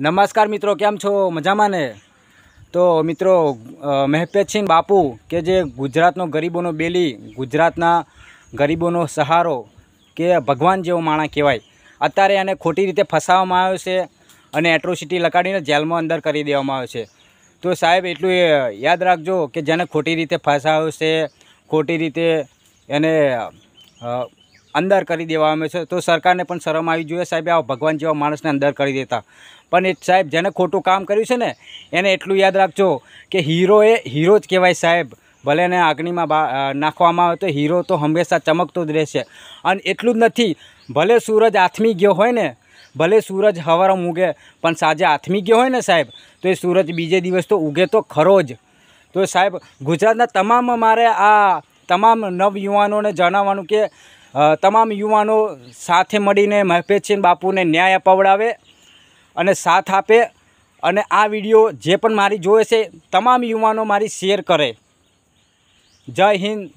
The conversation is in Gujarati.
નમસ્કાર મિત્રો કેમ છો મજામાં ને તો મિત્રો મહેપેતસિંહ બાપુ કે જે ગુજરાતનો ગરીબોનો બેલી ગુજરાતના ગરીબોનો સહારો કે ભગવાન જેવો માણા કહેવાય અત્યારે એને ખોટી રીતે ફસાવવામાં આવ્યો છે અને એટ્રોસિટી લગાડીને જેલમાં અંદર કરી દેવામાં આવ્યો છે તો સાહેબ એટલું યાદ રાખજો કે જેને ખોટી રીતે ફસાયો છે ખોટી રીતે એને અંદર કરી દેવામાં આવે છે તો સરકારને પણ શરમ આવી જોઈએ સાહેબ આ ભગવાન જેવા માણસને અંદર કરી દેતા પણ એ સાહેબ જેને ખોટું કામ કર્યું છે ને એને એટલું યાદ રાખજો કે હીરો એ હીરો જ કહેવાય સાહેબ ભલે એને આગનીમાં નાખવામાં આવે તો હીરો તો હંમેશા ચમકતો જ રહેશે અને એટલું જ નથી ભલે સૂરજ આથમી ગયો હોય ને ભલે સૂરજ હવારે ઉગે પણ સાંજે આથમી ગયો હોય ને સાહેબ તો એ સૂરજ બીજે દિવસ તો ઉગે તો ખરો જ તો સાહેબ ગુજરાતના તમામ મારે આ તમામ નવયુવાનોને જણાવવાનું કે તમામ યુવાનો સાથે મળીને મહેપેચીન બાપુને ન્યાય અપાવડાવે અને સાથ આપે અને આ વિડીયો જે પણ મારી જોવે છે તમામ યુવાનો મારી શેર કરે જય હિન્દ